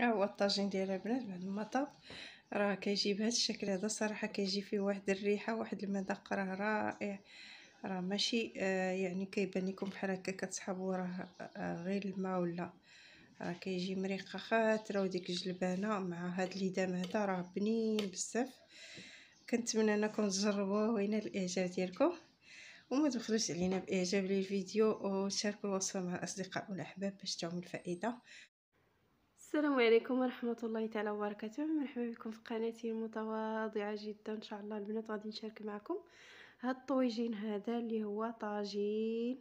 ها آه، هو الطاجين ديال البنات بعد ما طاب راه كيجي بهذا الشكل هذا صراحه كيجي فيه واحد الريحه واحد المذاق راه رائع راه ماشي آه، يعني كيبان لكم بحال هكا كتسحبوا راه آه، غير الماء ولا راه كيجي مريقه خاطره وديك الجلبانه مع هاد الليدام هذا راه بنين بزاف كنتمنى انكم تجربوه وينال الاعجاب ديالكم وما تخلوش علينا باعجاب للفيديو وشاركوا الوصفه مع الاصدقاء والاحباب باش تعم الفائده السلام عليكم ورحمة الله تعالى وبركاته مرحبا بكم في قناتي المتواضعة جدا ان شاء الله البنات غادي نشارك معكم هاد الطويجين هذا اللي هو طاجين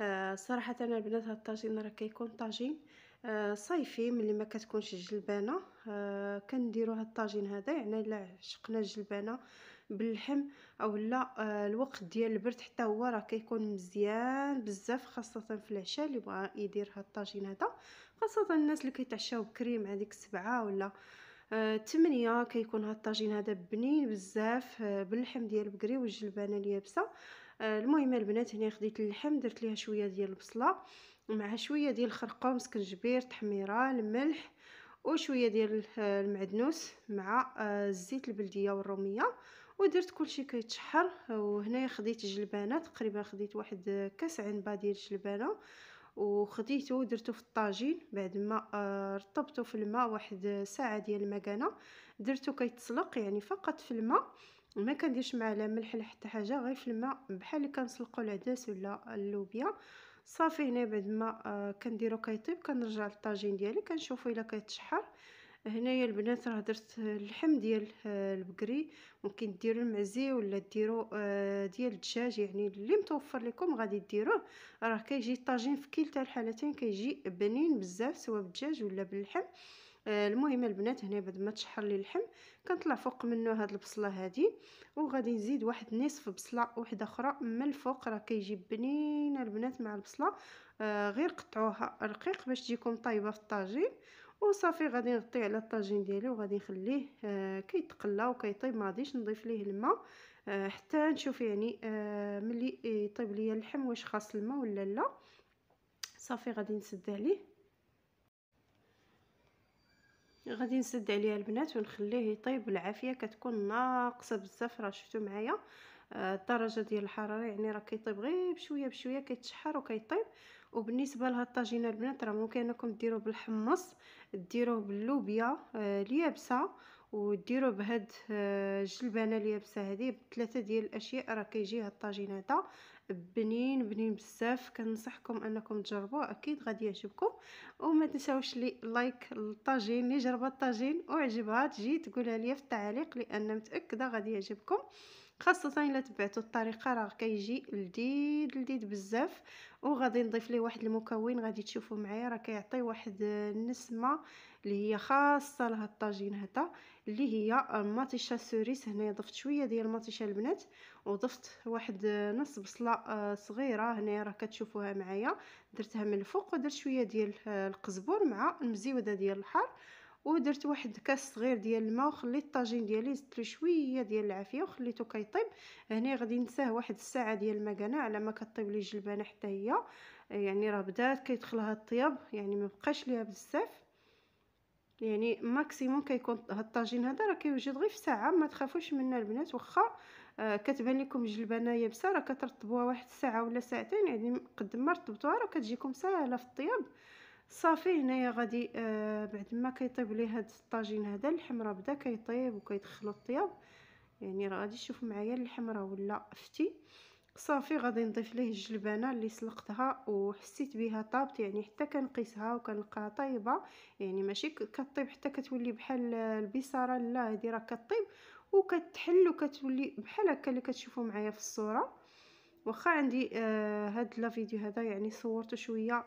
آه صراحة انا البنات هاد الطاجين راه كيكون طاجين آه صيفي ملي ما كتكونش الجلبانة آه كنديرو هاد الطاجين هذا يعني الا شقنا الجلبانة باللحم او لا آه الوقت ديال البرد حتى هو راه كيكون مزيان بزاف خاصة في العشاء اللي بغا يدير هاد الطاجين هذا خاصه الناس اللي كيتعشاو بكري مع ديك السبعه ولا آه، تمنية كيكون هاد الطاجين هذا بنين بزاف آه، باللحم ديال بكري والجلبانه اليابسه آه، المهم البنات هنا خديت اللحم درت ليها شويه ديال البصله مع شويه ديال الخرقوم سكنجبير تحميره الملح وشويه ديال المعدنوس مع الزيت البلديه والروميه ودرت كلشي كيتشحر وهنايا خديت جلبانه تقريبا خديت واحد كاس عنبه ديال الجلبانه وخديته ودرته في الطاجين بعد ما آه، رطبته في الماء واحد ساعه ديال المكانه درته كيتسلق يعني فقط في الماء ما كنديرش معاه لا ملح لا حتى حاجه غير في الماء بحال اللي كنسلقوا العدس ولا اللوبيا صافي هنا بعد ما آه، كنديرو كيطيب كنرجع للطاجين ديالي كنشوفو الا كيتشحر هنايا البنات راه درت اللحم ديال آه، البقري ممكن ديروا المعزي ولا ديروا آه، ديال الدجاج يعني اللي متوفر لكم غادي ديروه راه كيجي الطاجين في كلتا الحالتين كيجي بنين بزاف سواء بالدجاج ولا باللحم آه، المهم البنات هنا بعد ما تشحر لي اللحم كنطلع فوق منه هاد البصله هادي وغادي نزيد واحد نصف بصله واحده اخرى من الفوق راه كيجي بنين البنات مع البصله آه غير قطعوها رقيق باش تجيكم طايبه في الطاجين وصافي غادي نغطي على الطاجين ديالي وغادي نخليه آه كيتقلى وكيطيب ما غاديش نضيف ليه الماء آه حتى نشوف يعني آه ملي يطيب ليا اللحم واش خاص الماء ولا لا صافي غادي نسد عليه غادي نسد عليه البنات ونخليه يطيب بالعافيه كتكون ناقصه بزاف راه شفتوا معايا آه، الدرجه ديال الحراره يعني راه كيطيب غير بشويه بشويه كيتشحر وكيطيب وبالنسبه لهاد الطاجينه البنات راه ممكن انكم ديروه بالحمص ديروه باللوبيا آه، اليابسه وديروه بهاد الجلبانه آه، اليابسه هذه بثلاثه ديال الاشياء راه كيجي هاد الطاجين هذا بنين بنين بزاف كنصحكم انكم تجربوه اكيد غادي يعجبكم وما تنساوش لي لايك للطاجين اللي جربت الطاجين وعجبها تجي تقولها لي في التعليق لان متاكده غادي يعجبكم خاصه الا تبعتو الطريقه راه كيجي لذيذ لذيذ بزاف وغادي نضيف ليه واحد المكون غادي تشوفوا معايا راه كيعطي واحد النسمه اللي هي خاصه لهاد الطاجين هذا اللي هي مطيشه سوريس هنا ضفت شويه ديال ماتيشا البنات وضفت واحد نص بصله آه، صغيره هنا راه كتشوفوها معايا درتها من الفوق ودرت شويه ديال آه، القزبر مع المزيوده ديال الحار ودرت واحد كاس صغير ديال الماء وخليت الطاجين ديالي زدت له شويه ديال العافيه وخليته كيطيب هنا غادي نساه واحد الساعه ديال المكانه على ما كطيب لي الجلبانه حتى هي يعني راه بدات كيدخلها الطياب يعني ما بقاش ليها بزاف يعني ماكسيموم كيكون هاد الطاجين هذا راه كيوجد غير في ساعه ما تخافوش منه البنات واخا آه، كتبان لكم الجلبانه يابسه راه كترطبوها واحد الساعه ولا ساعتين يعني قد ما رطبتوها راه كتجيكم ساهله في الطياب صافي هنايا غادي آه بعد ما كيطيب لي هاد الطاجين هذا الحمرا بدا كيطيب وكيدخلو الطياب يعني راه غادي تشوفوا معايا الحمرا ولا فتي صافي غادي نضيف ليه الجلبانه اللي سلقتها وحسيت بها طابت يعني حتى كنقيسها وكنلقاها طايبه يعني ماشي كطيب حتى كتولي بحال البصاره لا هذه راه كطيب وكتحل وكتولي بحال هكا اللي كتشوفوا معايا في الصوره واخا عندي آه هاد لا فيديو هذا يعني صورته شويه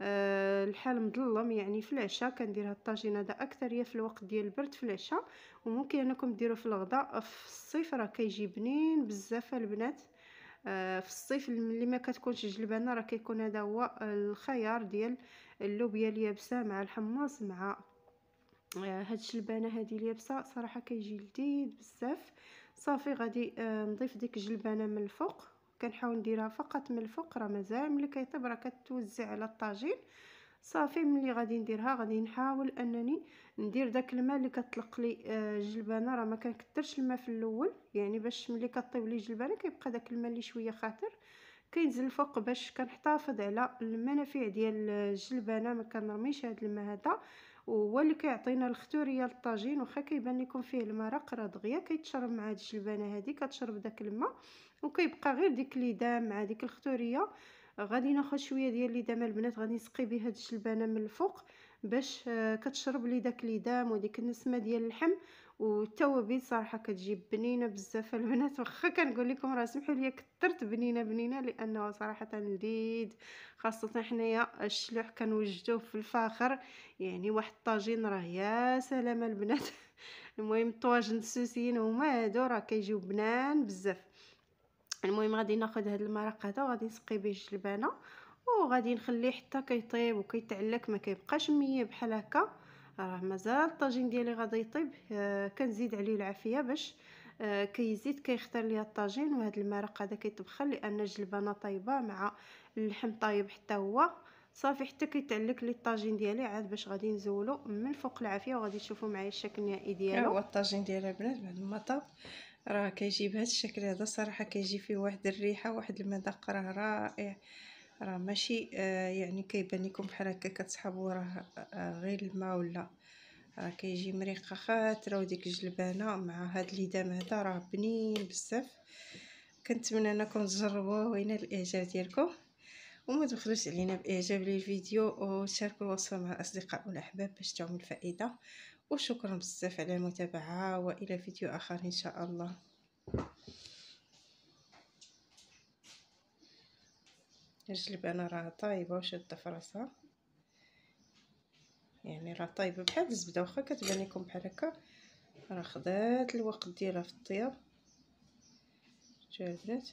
آه، الحال مظلم يعني في العشاء كندير هاد الطاجين هذا اكثريه في الوقت ديال البرد في العشاء وممكن انكم ديروه في الغداء في الصيف راه كيجي بنين بزاف البنات آه، في الصيف اللي ما كتكونش جلبانه راه كيكون هذا هو الخيار ديال اللوبيا اليابسه مع الحمص مع آه، هاد الجلبانه هادي اليابسه صراحه كيجي لذيذ بزاف صافي غادي نضيف ديك الجلبانه من الفوق كنحاول نديرها فقط من الفوق راه مازال ملي كيطيب راه كتوزع على الطاجين صافي ملي غادي نديرها غادي نحاول انني ندير داك الماء اللي كتطلق لي الجلبانه آه، راه ما كنكثرش الماء في الاول يعني باش ملي كطيب لي الجلبانه كيبقى داك الماء اللي شويه خاطر كينزل الفوق باش كنحتفظ على المنافع ديال الجلبانه ما كنرميش هذا الماء هذا وهو اللي كيعطينا الختوريه للطاجين واخا كيبان لكم فيه المرق راه دغيا كيتشرب مع هاد الشلبانه هادي كتشرب داك الماء وكيبقى غير ديك ليدام مع ديك الختوريه غادي ناخذ شويه ديال ليدام البنات غادي نسقي به هاد الشلبانه من الفوق باش كتشرب لي داك ليدام وديك النسمه ديال اللحم والتوابل صراحه كتجي بنينه بزاف البنات واخا كنقول لكم راه سمحوا لي كثرت بنينه بنينه لانه صراحه لذيذ خاصه حنايا الشلوح كنوجدوه في الفاخر يعني واحد الطاجين راه يا سلام البنات المهم الطواجن السوسيين هما هادو راه كيجيو بنان بزاف المهم غادي ناخذ هاد المرق هذا وغادي نسقي به الجلبانه وغادي نخليه حتى كيطيب وكيتعلك ما كيبقاش ميه بحال هكا راه مازال الطاجين ديالي غادي يطيب آه كنزيد عليه العافيه باش آه كيزيد كيختار ليا الطاجين وهذا المرق هذا كيتبخل لان الجلبانه طايبه مع اللحم طايب حتى هو صافي حتى كيتعلك لي الطاجين ديالي عاد باش غادي نزولو من فوق العافيه وغادي تشوفوا معايا الشكل النهائي ديالو هو الطاجين ديالها البنات بعد ما طاب راه كيجي بهذا الشكل هذا صراحه كيجي فيه واحد الريحه واحد المذاق راه رائع راه ماشي آه، يعني كيبان لكم بحال هكا كتسحبوا راه آه، غير الماء ولا راه كيجي مريقه خاطره وديك الجلبانه مع هاد دام هذا راه بنين بزاف كنتمنى انكم تجربوه وينال الاعجاب ديالكم وما تبخلوش علينا باعجاب للفيديو وشاركوا الوصفه مع الاصدقاء والاحباب باش تعم الفائده وشكرا بزاف على المتابعه والى فيديو اخر ان شاء الله الجلب انا راه طايبه وشاده في راسها يعني راه طايبه بحال الزبده واخا كتبان لكم بحال هكا راه خدات الوقت ديالها في الطياب شفتوا البنات